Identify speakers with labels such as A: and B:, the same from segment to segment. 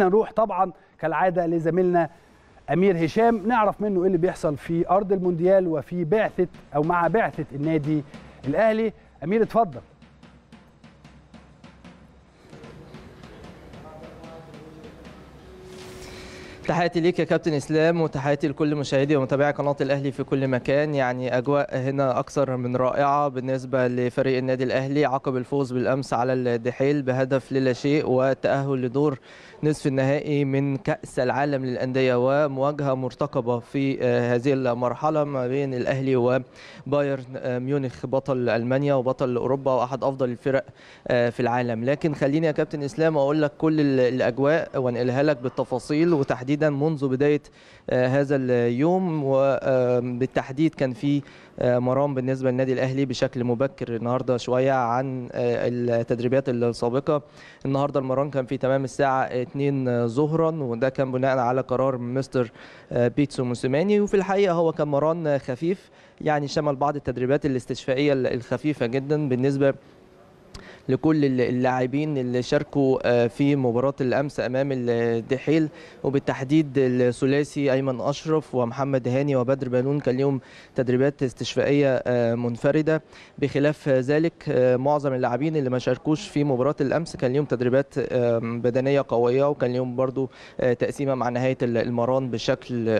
A: نروح طبعا كالعاده لزميلنا امير هشام نعرف منه ايه اللي بيحصل في ارض المونديال وفي بعثه او مع بعثه النادي الاهلي امير اتفضل تحياتي ليك يا كابتن اسلام وتحياتي لكل مشاهدي ومتابعي قناه الاهلي في كل مكان يعني اجواء هنا اكثر من رائعه بالنسبه لفريق النادي الاهلي عقب الفوز بالامس على الدحيل بهدف للا شيء والتاهل لدور نصف النهائي من كاس العالم للانديه ومواجهه مرتقبه في آه، هذه المرحله ما بين الاهلي وبايرن آه، ميونخ بطل المانيا وبطل اوروبا واحد افضل الفرق آه، في العالم لكن خليني يا كابتن اسلام اقول لك كل الاجواء وانقلها لك بالتفاصيل وتحديد تحديدا منذ بدايه آه، هذا اليوم وبالتحديد كان في آه، مرام بالنسبه للنادي الاهلي بشكل مبكر النهارده شويه عن آه، التدريبات السابقه النهارده المران كان في تمام الساعه 2 ظهرا وده كان بناء على قرار مستر بيتسو موسيماني وفي الحقيقه هو كان مران خفيف يعني شمل بعض التدريبات الاستشفائيه الخفيفه جدا بالنسبه لكل اللاعبين اللي شاركوا آه، في مباراه الامس امام الدحيل وبالتحديد الثلاثي ايمن اشرف ومحمد هاني وبدر بنون كان ليهم تدريبات استشفائيه آه، منفرده بخلاف ذلك آه، معظم اللاعبين اللي ما شاركوش في مباراه الامس كان ليهم تدريبات بدنيه قويه وكان ليهم برضو تقسيمه مع نهايه المران بشكل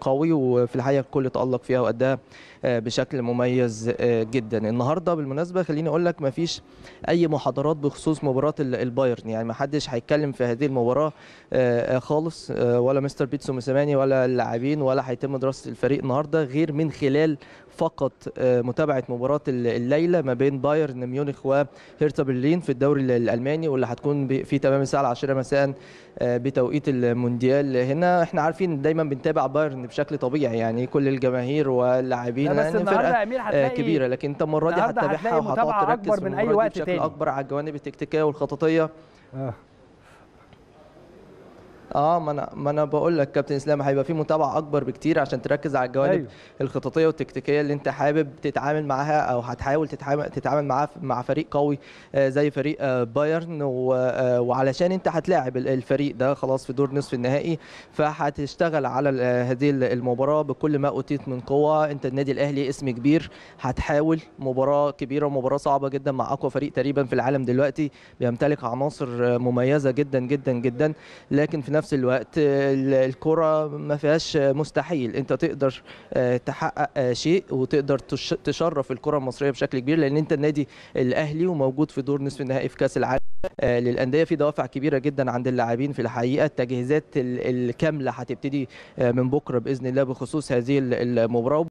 A: قوي وفي الحقيقه الكل تالق فيها وادها بشكل مميز جدا النهارده بالمناسبه خليني اقول لك ما فيش اي محاضرات بخصوص مباراه البايرن يعني ما حدش هيتكلم في هذه المباراه آه، آه، خالص آه، ولا مستر بيتسو موسيماني ولا اللاعبين ولا هيتم دراسه الفريق النهارده غير من خلال فقط آه، متابعه مباراه الليله ما بين بايرن ميونخ وهيرتا برلين في الدوري الالماني واللي هتكون في تمام الساعه 10 مساء آه، بتوقيت المونديال هنا احنا عارفين دايما بنتابع بايرن بشكل طبيعي يعني كل الجماهير واللاعبين يعني فرقه آه، كبيره لكن انت المره دي هتتابعها وهتقعد تركز من اي وقت بشكل تاني. اكبر على الجوانب التكتيكيه والخططيه آه. اه ما انا ما انا بقول لك كابتن اسلام هيبقى في متابعه اكبر بكتير عشان تركز على الجوانب أيوه. الخططيه والتكتيكيه اللي انت حابب تتعامل معاها او هتحاول تتعامل تتعامل معاها مع فريق قوي آه، زي فريق آه، بايرن آه، وعلشان انت هتلاعب الفريق ده خلاص في دور نصف النهائي فهتشتغل على هذه المباراه بكل ما اوتيت من قوه انت النادي الاهلي اسم كبير هتحاول مباراه كبيره ومباراه صعبه جدا مع اقوى فريق تقريبا في العالم دلوقتي بيمتلك عناصر مميزه جدا جدا جدا لكن في نفس نفس الوقت الكرة ما فيهاش مستحيل انت تقدر آه، تحقق آه، شيء وتقدر تشرف الكرة المصرية بشكل كبير لان انت النادي الاهلي وموجود في دور نصف النهائي في كاس العالم آه، للانديه في دوافع كبيره جدا عند اللاعبين في الحقيقه التجهيزات الكامله هتبتدي من بكره باذن الله بخصوص هذه المباراه